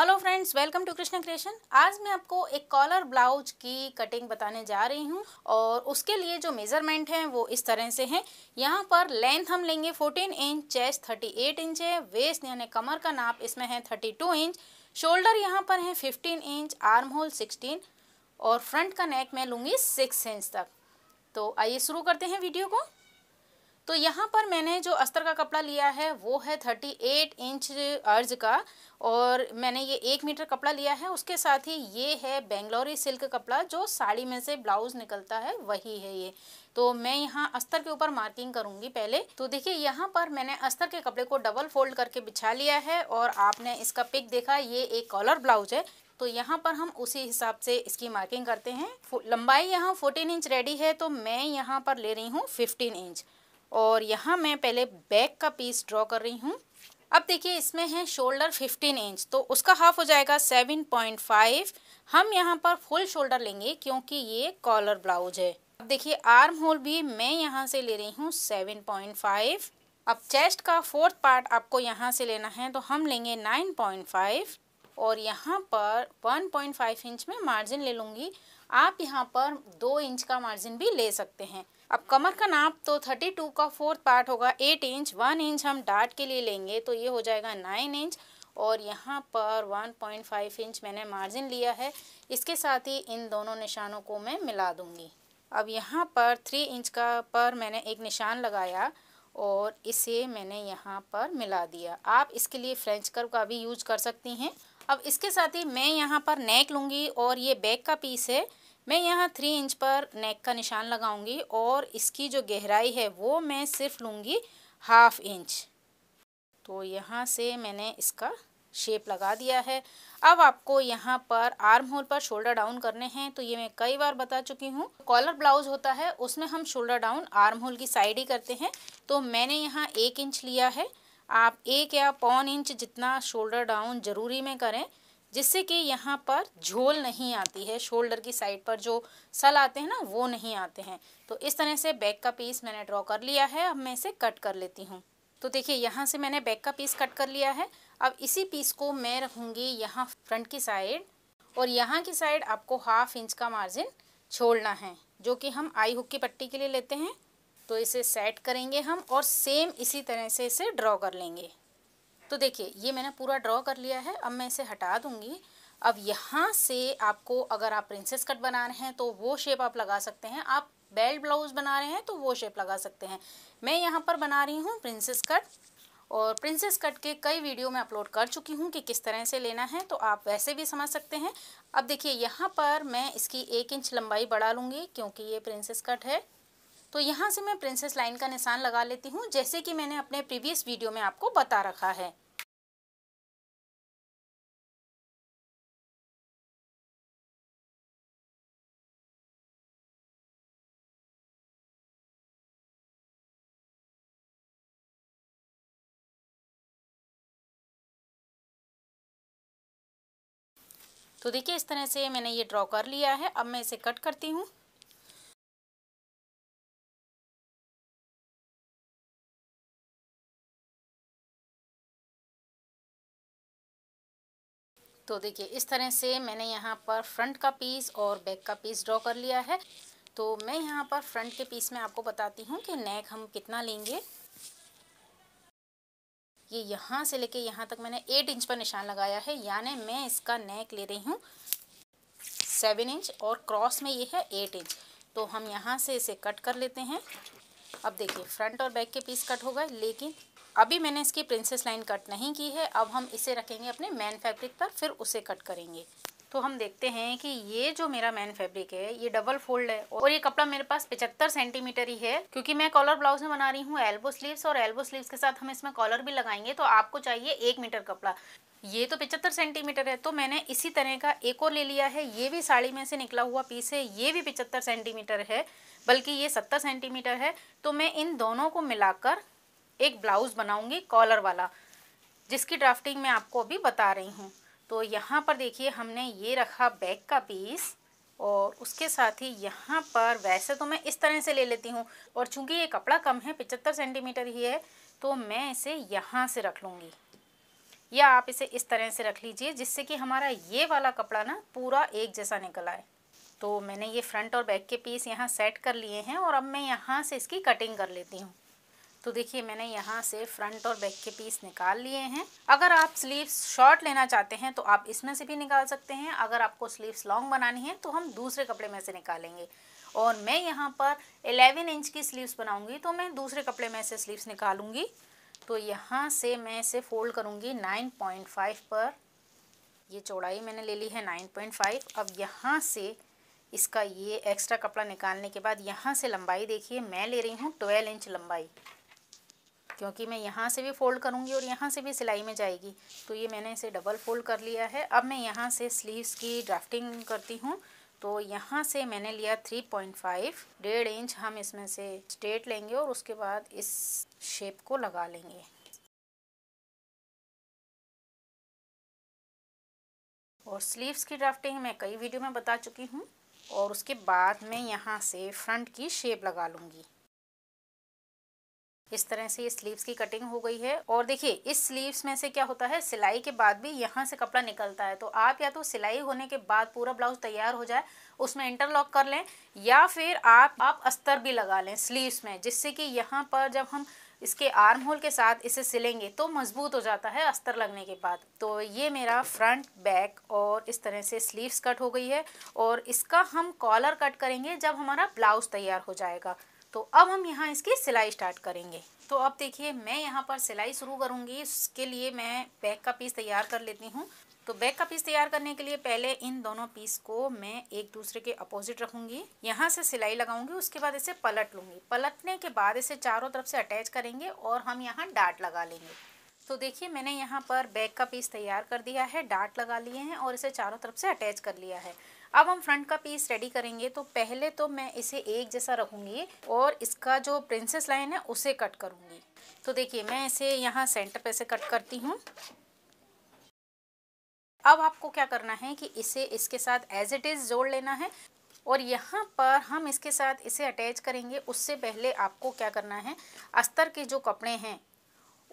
hello friends welcome to Krishna creation आज मैं आपको एक कॉलर ब्लाउज की कटिंग बताने जा रही हूँ और उसके लिए जो मेज़रमेंट है वो इस तरह से है यहाँ पर लेंथ हम लेंगे 14 इंच चेस्ट 38 इंच है वेस्ट यानी कमर का नाप इसमें है 32 इंच शोल्डर यहाँ पर है 15 इंच आर्म होल 16 और फ्रंट का नेक मैं लूँगी सिक्स इंच तक तो आइए शुरू करते हैं वीडियो को तो यहाँ पर मैंने जो अस्तर का कपड़ा लिया है वो है थर्टी एट इंच अर्ज का और मैंने ये एक मीटर कपड़ा लिया है उसके साथ ही ये है बेंगलोरी सिल्क कपड़ा जो साड़ी में से ब्लाउज निकलता है वही है ये तो मैं यहाँ अस्तर के ऊपर मार्किंग करूँगी पहले तो देखिए यहाँ पर मैंने अस्तर के कपड़े को डबल फोल्ड करके बिछा लिया है और आपने इसका पिक देखा ये एक कॉलर ब्लाउज है तो यहाँ पर हम उसी हिसाब से इसकी मार्किंग करते हैं लंबाई यहाँ 14 इंच रेडी है तो मैं यहाँ पर ले रही हूँ 15 इंच और यहाँ मैं पहले बैक का पीस ड्रॉ कर रही हूँ अब देखिए इसमें है शोल्डर 15 इंच तो उसका हाफ हो जाएगा 7.5 हम यहाँ पर फुल शोल्डर लेंगे क्योंकि ये कॉलर ब्लाउज है अब देखिए आर्म होल भी मैं यहाँ से ले रही हूँ 7.5 अब चेस्ट का फोर्थ पार्ट आपको यहाँ से लेना है तो हम लेंगे 9.5 और यहाँ पर 1.5 इंच में मार्जिन ले लूँगी आप यहाँ पर दो इंच का मार्जिन भी ले सकते हैं अब कमर का नाप तो थर्टी टू का फोर्थ पार्ट होगा एट इंच वन इंच हम डार्ट के लिए लेंगे तो ये हो जाएगा नाइन इंच और यहाँ पर 1.5 इंच मैंने मार्जिन लिया है इसके साथ ही इन दोनों निशानों को मैं मिला दूँगी अब यहाँ पर थ्री इंच का पर मैंने एक निशान लगाया और इसे मैंने यहाँ पर मिला दिया आप इसके लिए फ्रेंच कर्व का भी यूज कर सकती हैं अब इसके साथ ही मैं यहाँ पर नेक लूँगी और ये बैक का पीस है मैं यहाँ थ्री इंच पर नेक का निशान लगाऊंगी और इसकी जो गहराई है वो मैं सिर्फ लूँगी हाफ इंच तो यहाँ से मैंने इसका शेप लगा दिया है अब आपको यहाँ पर आर्म होल पर शोल्डर डाउन करने हैं तो ये मैं कई बार बता चुकी हूँ कॉलर ब्लाउज होता है उसमें हम शोल्डर डाउन आर्म होल की साइड ही करते हैं तो मैंने यहाँ एक इंच लिया है आप एक या पौन इंच जितना शोल्डर डाउन ज़रूरी में करें जिससे कि यहाँ पर झोल नहीं आती है शोल्डर की साइड पर जो सल आते हैं ना वो नहीं आते हैं तो इस तरह से बैक का पीस मैंने ड्रॉ कर लिया है अब मैं इसे कट कर लेती हूँ तो देखिए यहाँ से मैंने बैक का पीस कट कर लिया है अब इसी पीस को मैं रखूँगी यहाँ फ्रंट की साइड और यहाँ की साइड आपको हाफ इंच का मार्जिन छोड़ना है जो कि हम आई हुक की पट्टी के लिए लेते हैं तो इसे सेट करेंगे हम और सेम इसी तरह से इसे ड्रॉ कर लेंगे तो देखिए ये मैंने पूरा ड्रॉ कर लिया है अब मैं इसे हटा दूँगी अब यहाँ से आपको अगर आप प्रिंसेस कट बना रहे हैं तो वो शेप आप लगा सकते हैं आप बेल्ट ब्लाउज बना रहे हैं तो वो शेप लगा सकते हैं मैं यहाँ पर बना रही हूँ प्रिंसेस कट और प्रिंसेस कट के कई वीडियो में अपलोड कर चुकी हूँ कि किस तरह से लेना है तो आप वैसे भी समझ सकते हैं अब देखिए यहाँ पर मैं इसकी एक इंच लंबाई बढ़ा लूँगी क्योंकि ये प्रिंसेस कट है तो यहाँ से मैं प्रिंसेस लाइन का निशान लगा लेती हूँ जैसे कि मैंने अपने प्रीवियस वीडियो में आपको बता रखा है तो देखिए इस तरह से मैंने ये ड्रॉ कर लिया है अब मैं इसे कट करती हूँ तो देखिए इस तरह से मैंने यहाँ पर फ्रंट का पीस और बैक का पीस ड्रॉ कर लिया है तो मैं यहाँ पर फ्रंट के पीस में आपको बताती हूँ कि नेक हम कितना लेंगे ये यहाँ से लेके यहाँ तक मैंने एट इंच पर निशान लगाया है यानी मैं इसका नेक ले रही हूँ सेवन इंच और क्रॉस में ये है एट इंच तो हम यहाँ से इसे कट कर लेते हैं अब देखिए फ्रंट और बैक के पीस कट हो गए लेकिन अभी मैंने इसकी प्रिंसेस लाइन कट नहीं की है अब हम इसे रखेंगे अपने मैन फैब्रिक पर फिर उसे कट करेंगे तो हम देखते हैं कि ये जो मेरा मैन फैब्रिक है ये डबल फोल्ड है और ये कपड़ा मेरे पास 75 सेंटीमीटर ही है क्योंकि मैं कॉलर ब्लाउज में बना रही हूँ एल्बो स्लीव्स और एल्बो स्लीव्स के साथ हम इसमें कॉलर भी लगाएंगे तो आपको चाहिए एक मीटर कपड़ा ये तो 75 सेंटीमीटर है तो मैंने इसी तरह का एक और ले लिया है ये भी साड़ी में से निकला हुआ पीस है ये भी 75 सेंटीमीटर है बल्कि ये 70 सेंटीमीटर है तो मैं इन दोनों को मिलाकर एक ब्लाउज बनाऊंगी कॉलर वाला जिसकी ड्राफ्टिंग मैं आपको अभी बता रही हूँ तो यहाँ पर देखिए हमने ये रखा बैक का पीस और उसके साथ ही यहाँ पर वैसे तो मैं इस तरह से ले लेती हूँ और चूंकि ये कपड़ा कम है पिचहत्तर सेंटीमीटर ही है तो मैं इसे यहाँ से रख लूँगी या आप इसे इस तरह से रख लीजिए जिससे कि हमारा ये वाला कपड़ा ना पूरा एक जैसा निकल आए तो मैंने ये फ्रंट और बैक के पीस यहाँ सेट कर लिए हैं और अब मैं यहाँ से इसकी कटिंग कर लेती हूँ तो देखिए मैंने यहाँ से फ्रंट और बैक के पीस निकाल लिए हैं अगर आप स्लीव्स शॉर्ट लेना चाहते हैं तो आप इसमें से भी निकाल सकते हैं अगर आपको स्लीव्स लॉन्ग बनानी है तो हम दूसरे कपड़े में से निकालेंगे और मैं यहाँ पर 11 इंच की स्लीव्स बनाऊंगी तो मैं दूसरे कपड़े में से स्लीव्स निकालूंगी तो यहाँ से मैं इसे फोल्ड करूँगी नाइन पर ये चौड़ाई मैंने ले ली है नाइन अब यहाँ से इसका ये एक्स्ट्रा कपड़ा निकालने के बाद यहाँ से लंबाई देखिए मैं ले रही हूँ ट्वेल्व इंच लंबाई क्योंकि मैं यहाँ से भी फोल्ड करूँगी और यहाँ से भी सिलाई में जाएगी तो ये मैंने इसे डबल फोल्ड कर लिया है अब मैं यहाँ से स्लीव्स की ड्राफ्टिंग करती हूँ तो यहाँ से मैंने लिया थ्री पॉइंट फाइव डेढ़ इंच हम इसमें से स्ट्रेट लेंगे और उसके बाद इस शेप को लगा लेंगे और स्लीव्स की ड्राफ्टिंग मैं कई वीडियो में बता चुकी हूँ और उसके बाद मैं यहाँ से फ्रंट की शेप लगा लूँगी इस तरह से ये स्लीव्स की कटिंग हो गई है और देखिए इस स्लीव्स में से क्या होता है सिलाई के बाद भी यहाँ से कपड़ा निकलता है तो आप या तो सिलाई होने के बाद पूरा ब्लाउज तैयार हो जाए उसमें इंटरलॉक कर लें या फिर आप आप अस्तर भी लगा लें स्लीव्स में जिससे कि यहाँ पर जब हम इसके आर्म होल के साथ इसे सिलेंगे तो मजबूत हो जाता है अस्तर लगने के बाद तो ये मेरा फ्रंट बैक और इस तरह से स्लीव्स कट हो गई है और इसका हम कॉलर कट करेंगे जब हमारा ब्लाउज तैयार हो जाएगा तो अब हम यहाँ इसकी सिलाई स्टार्ट करेंगे तो अब देखिए मैं यहाँ पर सिलाई शुरू करूँगी इसके लिए मैं बैक का पीस तैयार कर लेती हूँ तो बैक का पीस तैयार करने के लिए पहले इन दोनों पीस को मैं एक दूसरे के अपोजिट रखूंगी यहाँ से सिलाई लगाऊंगी उसके बाद इसे पलट लूँगी पलटने के बाद इसे चारों तरफ से अटैच करेंगे और हम यहाँ डाट लगा लेंगे तो देखिए मैंने यहाँ पर बैक का पीस तैयार कर दिया है डाट लगा लिए हैं और इसे चारों तरफ से अटैच कर लिया है अब हम फ्रंट का पीस रेडी करेंगे तो पहले तो मैं इसे एक जैसा रखूंगी और इसका जो प्रिंसेस लाइन है उसे कट करूंगी तो देखिए मैं इसे यहाँ सेंटर पे से कट करती हूँ अब आपको क्या करना है कि इसे इसके साथ एज इट इज़ जोड़ लेना है और यहाँ पर हम इसके साथ इसे अटैच करेंगे उससे पहले आपको क्या करना है अस्तर के जो कपड़े हैं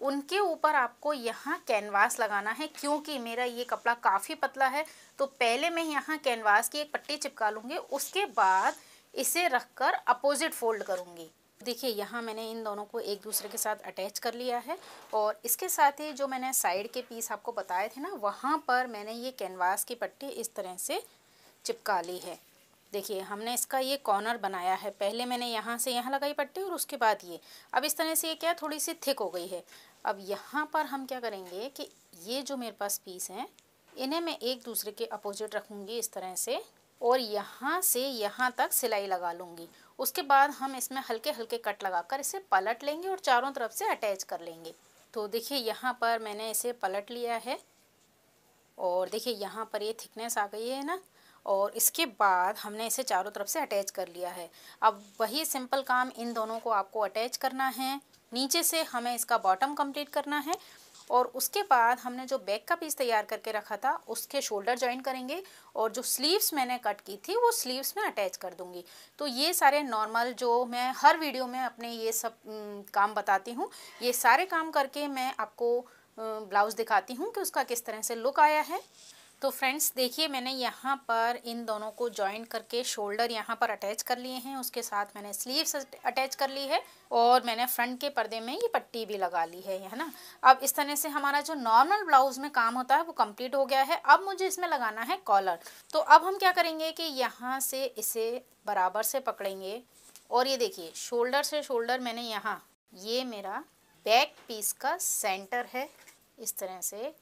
उनके ऊपर आपको यहाँ कैनवास लगाना है क्योंकि मेरा ये कपड़ा काफ़ी पतला है तो पहले मैं यहाँ कैनवास की एक पट्टी चिपका लूँगी उसके बाद इसे रखकर अपोजिट फोल्ड करूँगी देखिए यहाँ मैंने इन दोनों को एक दूसरे के साथ अटैच कर लिया है और इसके साथ ही जो मैंने साइड के पीस आपको बताए थे ना वहाँ पर मैंने ये कैनवास की पट्टी इस तरह से चिपका ली है देखिए हमने इसका ये कॉर्नर बनाया है पहले मैंने यहाँ से यहाँ लगाई पट्टी और उसके बाद ये अब इस तरह से ये क्या थोड़ी सी थिक हो गई है अब यहाँ पर हम क्या करेंगे कि ये जो मेरे पास पीस हैं इन्हें मैं एक दूसरे के अपोजिट रखूँगी इस तरह से और यहाँ से यहाँ तक सिलाई लगा लूँगी उसके बाद हम इसमें हल्के हल्के कट लगाकर इसे पलट लेंगे और चारों तरफ से अटैच कर लेंगे तो देखिए यहाँ पर मैंने इसे पलट लिया है और देखिए यहाँ पर ये थिकनेस आ गई है ना और इसके बाद हमने इसे चारों तरफ से अटैच कर लिया है अब वही सिंपल काम इन दोनों को आपको अटैच करना है नीचे से हमें इसका बॉटम कंप्लीट करना है और उसके बाद हमने जो बैक का पीस तैयार करके रखा था उसके शोल्डर ज्वाइन करेंगे और जो स्लीव्स मैंने कट की थी वो स्लीव्स में अटैच कर दूंगी तो ये सारे नॉर्मल जो मैं हर वीडियो में अपने ये सब काम बताती हूँ ये सारे काम करके मैं आपको ब्लाउज़ दिखाती हूँ कि उसका किस तरह से लुक आया है तो फ्रेंड्स देखिए मैंने यहाँ पर इन दोनों को ज्वाइन करके शोल्डर यहाँ पर अटैच कर लिए हैं उसके साथ मैंने स्लीव्स अटैच कर ली है और मैंने फ्रंट के पर्दे में ये पट्टी भी लगा ली है है ना अब इस तरह से हमारा जो नॉर्मल ब्लाउज में काम होता है वो कंप्लीट हो गया है अब मुझे इसमें लगाना है कॉलर तो अब हम क्या करेंगे कि यहाँ से इसे बराबर से पकड़ेंगे और ये देखिए शोल्डर से शोल्डर मैंने यहाँ ये मेरा बैक पीस का सेंटर है इस तरह से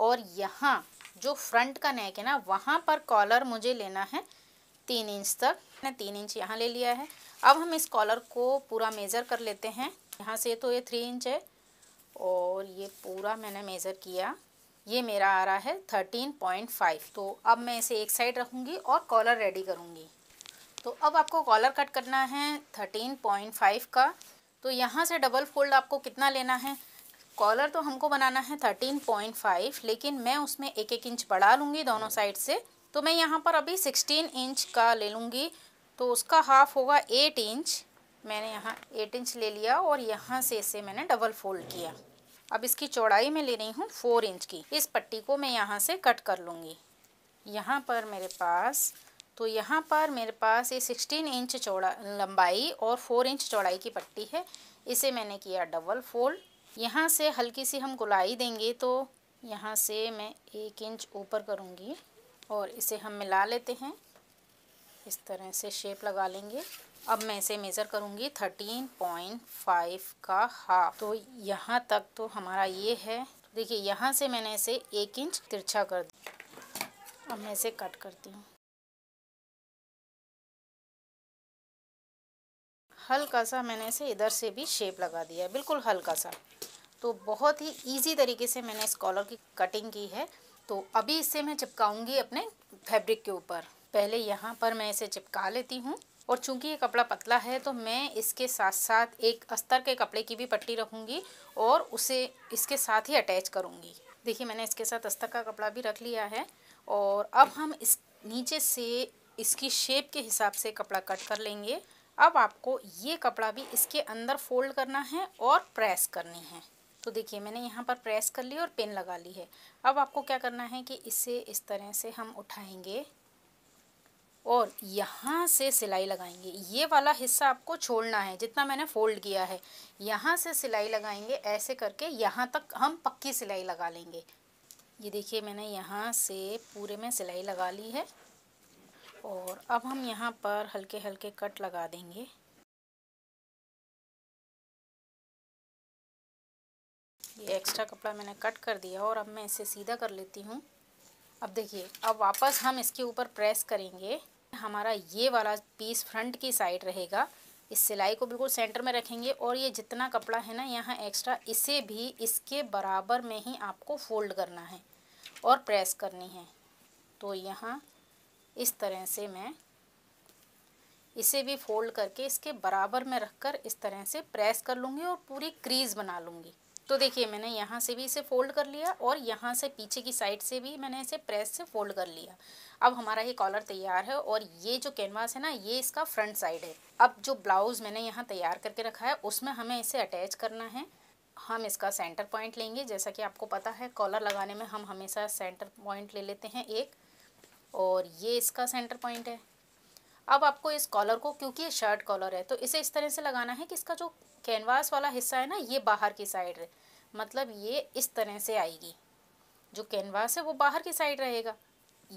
और यहाँ जो फ्रंट का नेक है ना वहाँ पर कॉलर मुझे लेना है तीन इंच तक मैंने तीन इंच यहाँ ले लिया है अब हम इस कॉलर को पूरा मेज़र कर लेते हैं यहाँ से तो ये थ्री इंच है और ये पूरा मैंने मेज़र किया ये मेरा आ रहा है थर्टीन पॉइंट फाइव तो अब मैं इसे एक साइड रखूँगी और कॉलर रेडी करूँगी तो अब आपको कॉलर कट करना है थर्टीन पॉइंट फाइव का तो यहाँ से डबल फोल्ड आपको कितना लेना है कॉलर तो हमको बनाना है थर्टीन पॉइंट फाइव लेकिन मैं उसमें एक एक इंच बढ़ा लूँगी दोनों साइड से तो मैं यहाँ पर अभी सिक्सटीन इंच का ले लूँगी तो उसका हाफ होगा एट इंच मैंने यहाँ एट इंच ले लिया और यहाँ से इसे मैंने डबल फोल्ड किया अब इसकी चौड़ाई मैं ले रही हूँ फोर इंच की इस पट्टी को मैं यहाँ से कट कर लूँगी यहाँ पर मेरे पास तो यहाँ पर मेरे पास ये सिक्सटीन इंच चौड़ा लंबाई और फोर इंच चौड़ाई की पट्टी है इसे मैंने किया डबल फोल्ड यहाँ से हल्की सी हम गुलाई देंगे तो यहाँ से मैं एक इंच ऊपर करूँगी और इसे हम मिला लेते हैं इस तरह से शेप लगा लेंगे अब मैं इसे मेज़र करूँगी थर्टीन पॉइंट फाइव का हाफ तो यहाँ तक तो हमारा ये है देखिए यहाँ से मैंने इसे एक इंच तिरछा कर दी अब मैं इसे कट करती हूँ हल्का सा मैंने इसे इधर से भी शेप लगा दिया है बिल्कुल हल्का सा तो बहुत ही ईजी तरीके से मैंने इस कॉलर की कटिंग की है तो अभी इसे मैं चिपकाऊंगी अपने फैब्रिक के ऊपर पहले यहाँ पर मैं इसे चिपका लेती हूँ और चूंकि ये कपड़ा पतला है तो मैं इसके साथ साथ एक अस्तर के कपड़े की भी पट्टी रखूँगी और उसे इसके साथ ही अटैच करूँगी देखिए मैंने इसके साथ अस्तर का कपड़ा भी रख लिया है और अब हम इस नीचे से इसकी शेप के हिसाब से कपड़ा कट कर लेंगे अब आपको ये कपड़ा भी इसके अंदर फोल्ड करना है और प्रेस करनी है तो देखिए मैंने यहाँ पर प्रेस कर ली और पेन लगा ली है अब आपको क्या करना है कि इसे इस तरह से हम उठाएंगे और यहाँ से सिलाई लगाएंगे ये वाला हिस्सा आपको छोड़ना है जितना मैंने फोल्ड किया है यहाँ से सिलाई लगाएंगे ऐसे करके यहाँ तक हम पक्की सिलाई लगा लेंगे ये देखिए मैंने यहाँ से पूरे में सिलाई लगा ली है और अब हम यहाँ पर हल्के हल्के कट लगा देंगे ये एक्स्ट्रा कपड़ा मैंने कट कर दिया और अब मैं इसे सीधा कर लेती हूँ अब देखिए अब वापस हम इसके ऊपर प्रेस करेंगे हमारा ये वाला पीस फ्रंट की साइड रहेगा इस सिलाई को बिल्कुल सेंटर में रखेंगे और ये जितना कपड़ा है ना यहाँ एक्स्ट्रा इसे भी इसके बराबर में ही आपको फोल्ड करना है और प्रेस करनी है तो यहाँ इस तरह से मैं इसे भी फोल्ड करके इसके बराबर में रखकर इस तरह से प्रेस कर लूँगी और पूरी क्रीज बना लूँगी तो देखिए मैंने यहाँ से भी इसे फोल्ड कर लिया और यहाँ से पीछे की साइड से भी मैंने इसे प्रेस से फोल्ड कर लिया अब हमारा ये कॉलर तैयार है और ये जो कैनवास है ना ये इसका फ्रंट साइड है अब जो ब्लाउज़ मैंने यहाँ तैयार करके रखा है उसमें हमें इसे अटैच करना है हम इसका सेंटर पॉइंट लेंगे जैसा कि आपको पता है कॉलर लगाने में हम हमेशा सेंटर पॉइंट ले लेते हैं एक और ये इसका सेंटर पॉइंट है अब आपको इस कॉलर को क्योंकि ये शर्ट कॉलर है तो इसे इस तरह से लगाना है कि इसका जो कैनवास वाला हिस्सा है ना ये बाहर की साइड है मतलब ये इस तरह से आएगी जो कैनवास है वो बाहर की साइड रहेगा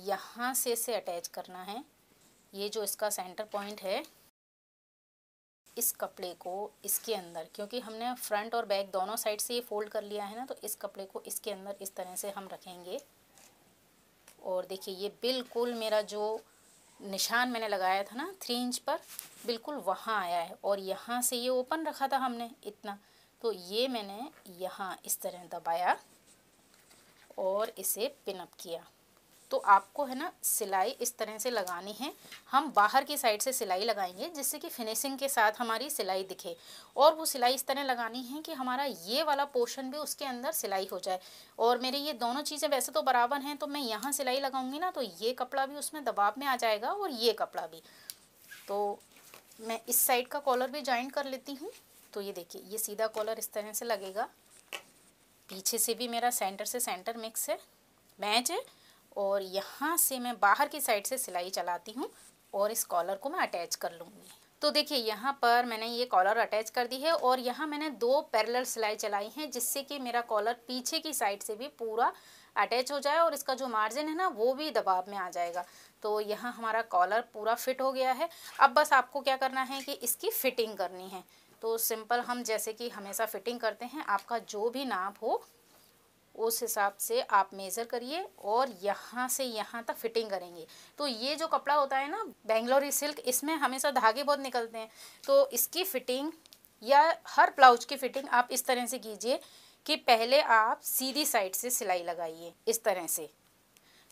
यहाँ से इसे अटैच करना है ये जो इसका सेंटर पॉइंट है इस कपड़े को इसके अंदर क्योंकि हमने फ्रंट और बैक दोनों साइड से ये फोल्ड कर लिया है ना तो इस कपड़े को इसके अंदर इस तरह से हम रखेंगे और देखिए ये बिल्कुल मेरा जो निशान मैंने लगाया था ना थ्री इंच पर बिल्कुल वहाँ आया है और यहाँ से ये ओपन रखा था हमने इतना तो ये मैंने यहाँ इस तरह दबाया और इसे पिनअप किया तो आपको है ना सिलाई इस तरह से लगानी है हम बाहर की साइड से सिलाई लगाएंगे जिससे कि फिनिशिंग के साथ हमारी सिलाई दिखे और वो सिलाई इस तरह लगानी है कि हमारा ये वाला पोर्शन भी उसके अंदर सिलाई हो जाए और मेरे ये दोनों चीज़ें वैसे तो बराबर हैं तो मैं यहाँ सिलाई लगाऊंगी ना तो ये कपड़ा भी उसमें दबाव में आ जाएगा और ये कपड़ा भी तो मैं इस साइड का कॉलर भी ज्वाइन कर लेती हूँ तो ये देखिए ये सीधा कॉलर इस तरह से लगेगा पीछे से भी मेरा सेंटर से सेंटर मिक्स है मैच है और यहाँ से मैं बाहर की साइड से सिलाई चलाती हूँ और इस कॉलर को मैं अटैच कर लूँगी तो देखिए यहाँ पर मैंने ये कॉलर अटैच कर दी है और यहाँ मैंने दो पैरेलल सिलाई चलाई हैं जिससे कि मेरा कॉलर पीछे की साइड से भी पूरा अटैच हो जाए और इसका जो मार्जिन है ना वो भी दबाव में आ जाएगा तो यहाँ हमारा कॉलर पूरा फिट हो गया है अब बस आपको क्या करना है कि इसकी फिटिंग करनी है तो सिंपल हम जैसे कि हमेशा फिटिंग करते हैं आपका जो भी नाप हो उस हिसाब से आप मेज़र करिए और यहाँ से यहाँ तक फिटिंग करेंगे तो ये जो कपड़ा होता है ना बेंगलोरी सिल्क इसमें हमेशा धागे बहुत निकलते हैं तो इसकी फिटिंग या हर ब्लाउज की फिटिंग आप इस तरह से कीजिए कि पहले आप सीधी साइड से सिलाई लगाइए इस तरह से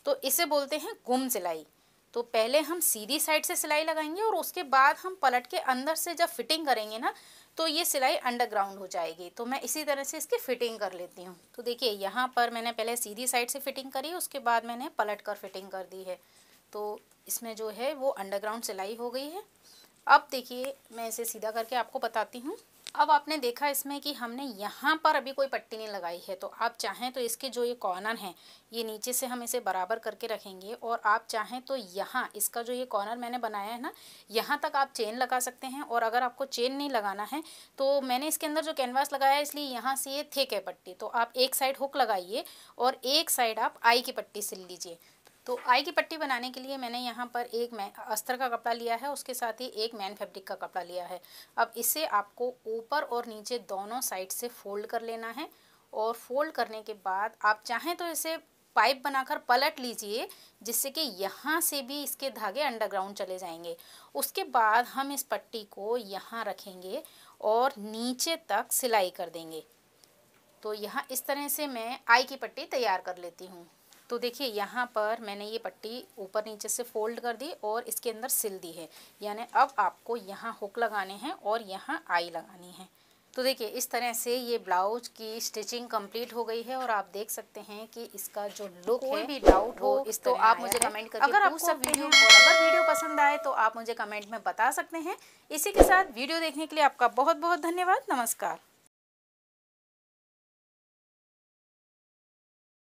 तो इसे बोलते हैं गुम सिलाई तो पहले हम सीधी साइड से सिलाई लगाएंगे और उसके बाद हम पलट के अंदर से जब फिटिंग करेंगे ना तो ये सिलाई अंडरग्राउंड हो जाएगी तो मैं इसी तरह से इसकी फिटिंग कर लेती हूँ तो देखिए यहाँ पर मैंने पहले सीधी साइड से फिटिंग करी उसके बाद मैंने पलट कर फिटिंग कर दी है तो इसमें जो है वो अंडरग्राउंड सिलाई हो गई है अब देखिए मैं इसे सीधा करके आपको बताती हूँ अब आपने देखा इसमें कि हमने यहाँ पर अभी कोई पट्टी नहीं लगाई है तो आप चाहें तो इसके जो ये कॉर्नर हैं ये नीचे से हम इसे बराबर करके रखेंगे और आप चाहें तो यहाँ इसका जो ये कॉर्नर मैंने बनाया है ना यहाँ तक आप चेन लगा सकते हैं और अगर आपको चेन नहीं लगाना है तो मैंने इसके अंदर जो कैनवास लगाया है इसलिए यहाँ से ये थिक है पट्टी तो आप एक साइड हुक लगाइए और एक साइड आप आई की पट्टी सिल लीजिए तो आई की पट्टी बनाने के लिए मैंने यहाँ पर एक मैं अस्तर का कपड़ा लिया है उसके साथ ही एक मैन फैब्रिक का कपड़ा लिया है अब इसे आपको ऊपर और नीचे दोनों साइड से फोल्ड कर लेना है और फोल्ड करने के बाद आप चाहें तो इसे पाइप बनाकर पलट लीजिए जिससे कि यहाँ से भी इसके धागे अंडरग्राउंड चले जाएंगे उसके बाद हम इस पट्टी को यहाँ रखेंगे और नीचे तक सिलाई कर देंगे तो यहाँ इस तरह से मैं आई की पट्टी तैयार कर लेती हूँ तो देखिए यहाँ पर मैंने ये पट्टी ऊपर नीचे से फोल्ड कर दी और इसके अंदर सिल दी है यानी अब आपको यहाँ हुक लगाने हैं और यहाँ आई लगानी है तो देखिए इस तरह से ये ब्लाउज की स्टिचिंग कंप्लीट हो गई है और आप देख सकते हैं कि इसका जो लुक कोई है, भी डाउट हो इस तो आप मुझे कमेंट करके अगर आपको सब वीडियो और अगर वीडियो पसंद आए तो आप मुझे कमेंट में बता सकते हैं इसी के साथ वीडियो देखने के लिए आपका बहुत बहुत धन्यवाद नमस्कार